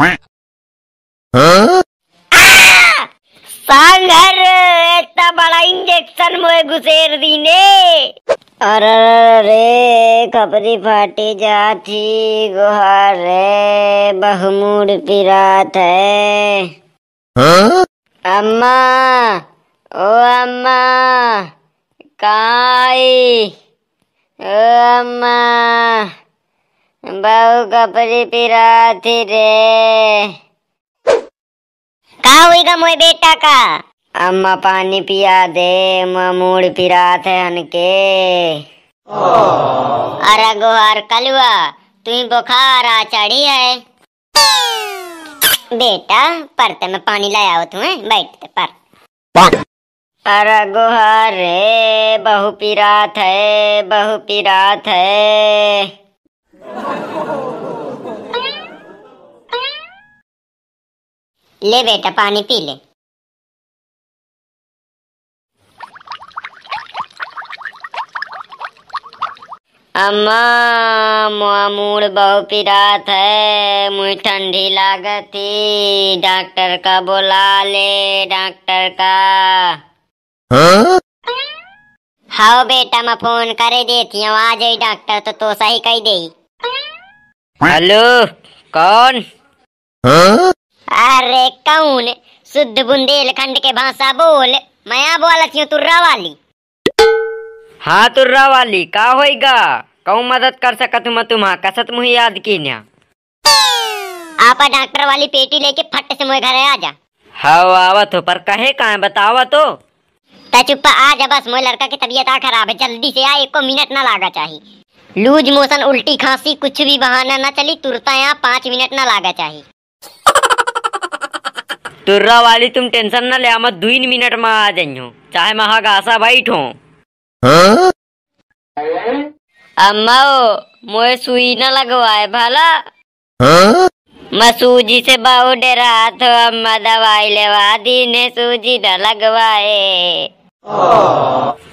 हाँ? सांगर इतना बड़ा इंजेक्शन मुझे घुसेर दी ने अरे रे खबरी फाटी जाती गुहार रे बहुमूड पिरात है अम्मा ओ अम्मा काई ओ अम्मा बहु पिराती रे का होगा मोए बेटा का अम्मा पानी पिया दे मूड पिरात है अनके अरे गोहर तू ही बुखार आ चढ़ी है बेटा पर ते मैं पानी लाया हो तुम्हें बैठ ते पर अरे गोहर रे बहु पिरात है बहु पिरात है ले बेटा पानी पी ले अम्मा मामूड़ बहु पिरात है मुझे ठंडी लागत थी डॉक्टर का बोला ले डॉक्टर का हाँ? हाँ बेटा मैं फोन कर देती हूँ आ जाई डॉक्टर तो तो सही कह दे हेलो कौन हाँ? अरे कौन शुद्ध बुंदेलखंड के भाषा बोल मैं बोला थी तुर्रा वाली हाँ तुर्रा वाली का होएगा कौन मदद कर सका तुम तुम्हारा कसत मुझे याद की ना आपा डॉक्टर वाली पेटी लेके फट से मुझे घर आ जा हाँ आवा तो पर कहे कहा बतावा तो चुप्पा आ जा बस मोए लड़का की तबीयत आ खराब है जल्दी से आ एक मिनट ना लागा चाहिए लूज मोशन उल्टी खांसी कुछ भी बहाना ना चली तुरता यहाँ पाँच मिनट ना लागा चाहिए तुर्रा वाली तुम टेंशन ना ले मैं दुई मिनट में आ जाइयो चाहे महा गासा बैठ हो अम्मा ओ मोए सुई ना लगवाए भला मैं सूजी से बहुत डरा तो अम्मा दवाई लेवा दी ने सूजी ना लगवाए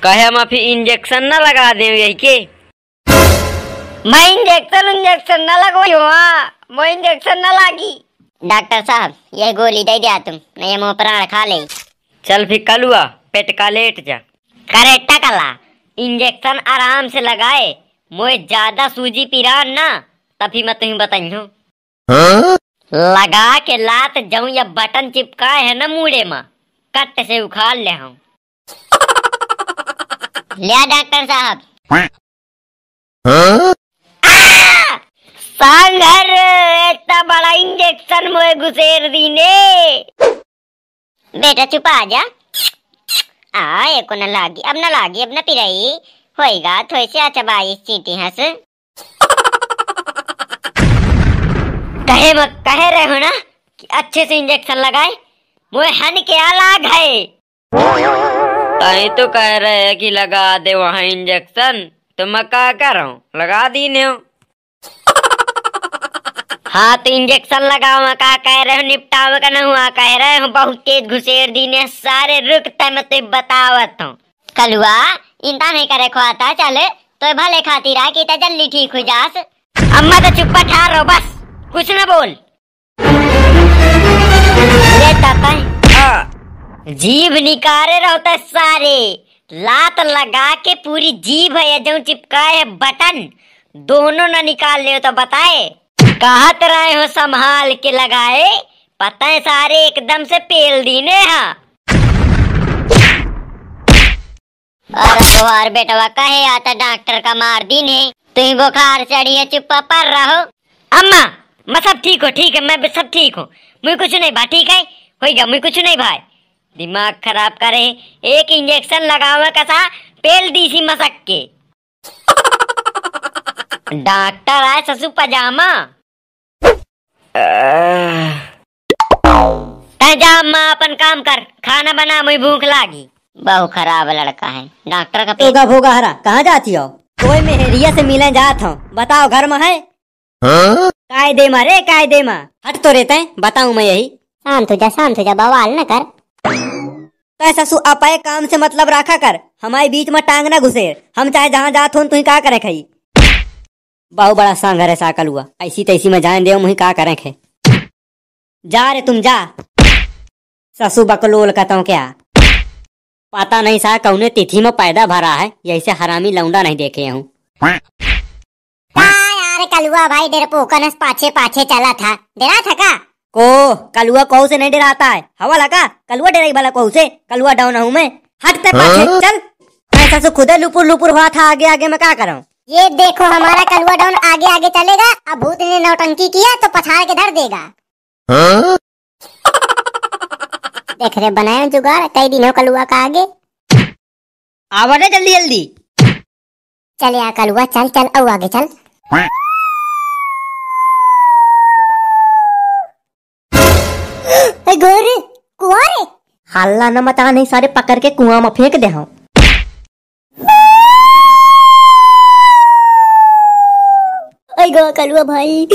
कहे मैं फिर इंजेक्शन ना लगा दे यही के मैं इंजेक्शन इंजेक्शन ना लगवाई हुआ हाँ। मैं इंजेक्शन ना लगी डॉक्टर साहब यह गोली दे दिया तुम नहीं मुँह प्राण खा ले चल फिर कल हुआ पेट का लेट जा करे टकला इंजेक्शन आराम से लगाए मुझे ज्यादा सूजी पीरा ना तभी मैं तुम्हें बताई हूँ लगा के लात जाऊ या बटन चिपकाए है ना मुड़े में कट से उखाड़ ले हूँ लिया डॉक्टर साहब संग इतना बड़ा इंजेक्शन मोए घुसेर दीने बेटा चुपा आजा आ एको न लागी अब न लागी अब न पिराई होएगा थोड़ी से अच्छा बाईस चीटी हंस कहे मत कहे रहे हो ना कि अच्छे से इंजेक्शन लगाए वो हन के अलग है तो कह रहे है कि लगा दे वहाँ इंजेक्शन तो मैं क्या कर रहा हूँ लगा दी नहीं हाँ तो इंजेक्शन लगाओ का कह रहे हो निपटाओ का न हुआ कह रहे हो बहुत तेज घुसेर दीने सारे रुकते मैं तो बतावत हूँ कलुआ इंता नहीं करे खोता चल तो भले खाती रहा कि जल्दी ठीक हो जास अम्मा तो चुप्पा ठार रहो बस कुछ ना बोल हाँ। जीभ निकारे रहते सारे लात लगा के पूरी जीभ है जो चिपकाए है बटन दोनों ना निकाल ले तो बताए कहत रहे हो संभाल के लगाए पता है सारे एकदम से पेल दीने हा और बेटवा कहे आता तो डॉक्टर का मार दिन है तुम बुखार चढ़ी है चुप्पा पर रहो अम्मा मैं सब ठीक हूँ ठीक है मैं सब ठीक हूँ मुझे कुछ नहीं भा ठीक है होगा मुझे कुछ नहीं भाई दिमाग खराब करे एक इंजेक्शन लगावा कसा पेल दी सी मसक के डॉक्टर आए ससु पजामा जा माँ अपन काम कर खाना बना मुझे भूख लागी बहु खराब लड़का है डॉक्टर का भोगा भोगा हरा कहाँ जाती हो कोई मेहरिया से मिलने जात हूँ बताओ घर में है हाँ? काय दे मारे काय दे माँ हट तो रहते हैं बताऊ मैं यही शांत हो जा शांत हो जा बवाल न कर तो ससु अपाय काम से मतलब रखा कर हमारे बीच में टांग न घुसे हम चाहे जहाँ जात हो तुम क्या करे खाई बहु बड़ा सांधर है साकल हुआ ऐसी तैसी में जान दे मुही का करें खे जा रे तुम जा ससु बकलोल कहता हूँ क्या पता नहीं सा कौने तिथि में पैदा भरा है यही से हरामी लौंडा नहीं देखे हूँ हाँ कलुआ भाई देर पोकन पाछे पाछे चला था डरा था का को कलुआ कहू से नहीं डराता है हवा लगा कलुआ डराई भला कहू से कलुआ डाउन हूँ मैं हट कर पाछे हाँ? चल मैं ससु खुदे लुपुर लुपुर हुआ था आगे आगे मैं क्या करूँ ये देखो हमारा कलुआ डाउन आगे आगे चलेगा अब भूत ने नौटंकी किया तो पछाड़ के धर देगा हाँ? देख रहे बनाया जुगाड़ कई दिन हो कलुआ का आगे आवाज जल्दी जल्दी चले आ कलुआ चल चल और आगे चल गोरे कुआरे हल्ला न मचा नहीं सारे पकड़ के कुआं में फेंक दे हूं कलवा कलवा भाई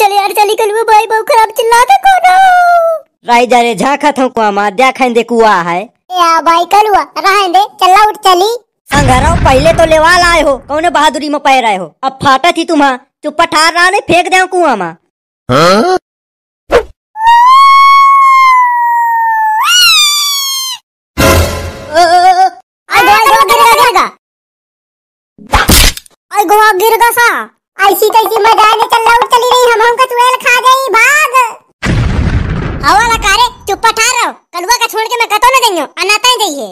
चल यार चली कलवा भाई बहुत खराब चिल्ला चिल्लाता कोनो राई जा रे झाखत हूं कुआ मा देखन दे कुआ है या भाई कलवा रहन दे चला उठ चली संघरो पहले तो लेवा लाए हो कौन बहादुरी में पैर आए हो अब फाटा थी तुम्हारा चुपटा रहा नहीं फेंक दे कुआ मा हां गिर गया सा ऐसी कैसी मजा आने चल रहा चली रही हम हम का चुड़ैल खा गई भाग हवाला करे चुप पठा रहो कलुआ का छोड़ के मैं कतो ना देंगे अनाता ही दइए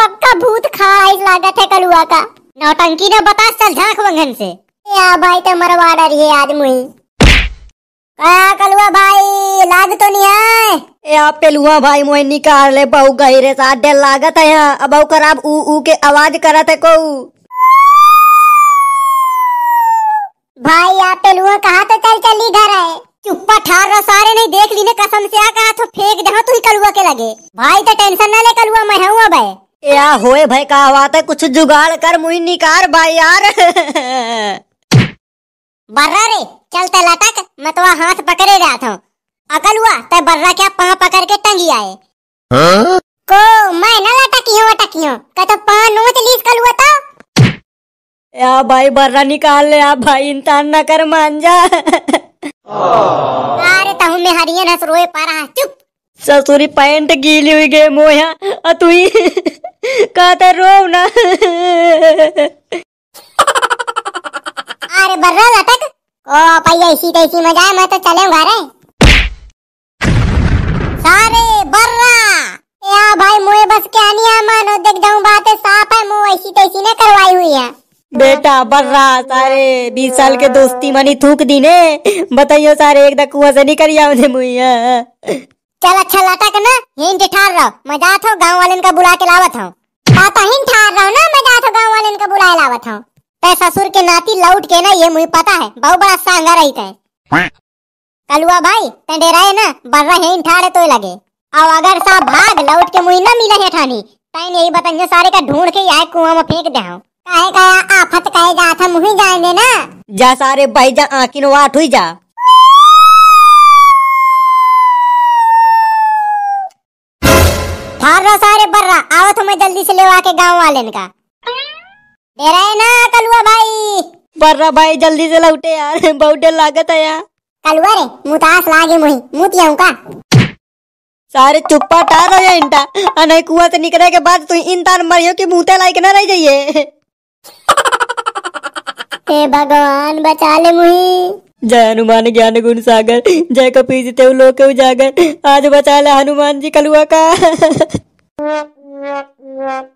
पक्का भूत खाई लागत है कलुआ का नौटंकी ने बता चल झांक वंगन से या भाई तो मरवा रही है आज मुही कलुआ भाई लाग तो नहीं है यहाँ पे लुआ भाई मोहिनी कार ले बहु गहरे साथ डर लागत है यहाँ अब खराब ऊ ऊ के आवाज करत है को भाई यहाँ पे लुआ कहा तो चल चली घर है चुप्पा ठार रहा सारे नहीं देख ली ने कसम से आ कहा तो फेंक दे तू ही कलुआ के लगे भाई तो टेंशन ना ले कलुआ मैं हूँ अब या होए भाई कहा बात है कुछ जुगाड़ कर मुही निकार भाई यार बर्रा रे चल लटक मैं तो हाथ पकड़े रहा था अकल हुआ तय बर्रा क्या पाँव पकड़ के टंगी आए हाँ? को मैं ना लटकी हूँ अटकी हूँ का तो पाँव नोच लीस कल हुआ तो या भाई बर्रा निकाल ले आप भाई इंसान ना कर मान जा हाँ, अरे तो में हरियन हंस रोए पा रहा चुप ससुरी पैंट गीली हुई गे मोया अतुई तू कहते तो रो ना अरे बर्रा लटक ओ भाई ऐसी तैसी मजा मैं तो चले घर है बर्रा या भाई मुए बस क्या आनी है मानो देख दाऊ बातें साफ है मुंह ऐसी तैसी ने करवाई हुई है बेटा बर्रा सारे बीस साल के दोस्ती मनी थूक दी ने बताइयो सारे एक कुआं से नहीं करिया मुझे मुइया हाँ। चल अच्छा लटक ना हिंट ठार रहो मैं जात हूं गांव वाले का बुला के लावत हूं पापा हिंट ठार रहो ना मैं जात हूं गांव वाले का बुला के लावत हूं तै ससुर के नाती लौट के ना ये मुझे पता है बहुत बड़ा सांगा रही थे कलुआ भाई तें डेराए ना बर्रा हिंट ठार है तो लगे अब अगर सा भाग लौट के मुई न मिले है ठानी तैन यही बतंजे सारे का ढूंढ के आए कुआं में फेंक दे काहे का आफत काहे जा था मुही जाए ने ना जा सारे भाई जा आकिन नो वाट हुई जा थार सारे बर्रा आओ तो मैं जल्दी से लेवा के गांव वाले का दे रहे ना कलुआ भाई बर्रा भाई जल्दी से लौटे यार बहुत डर लागत है यार कलुआ रे मुतास लागे मुही मुतियाऊ का सारे चुप्पा टार हो जाए इंटा अने कुआं से निकलने के बाद तू इन तार मरियो की मुँहते लाइक ना रह जाइए हे भगवान बचा ले मुहि जय हनुमान ज्ञान गुण सागर जय कपी जीते लोक उजागर आज बचा ले हनुमान जी कलुआ का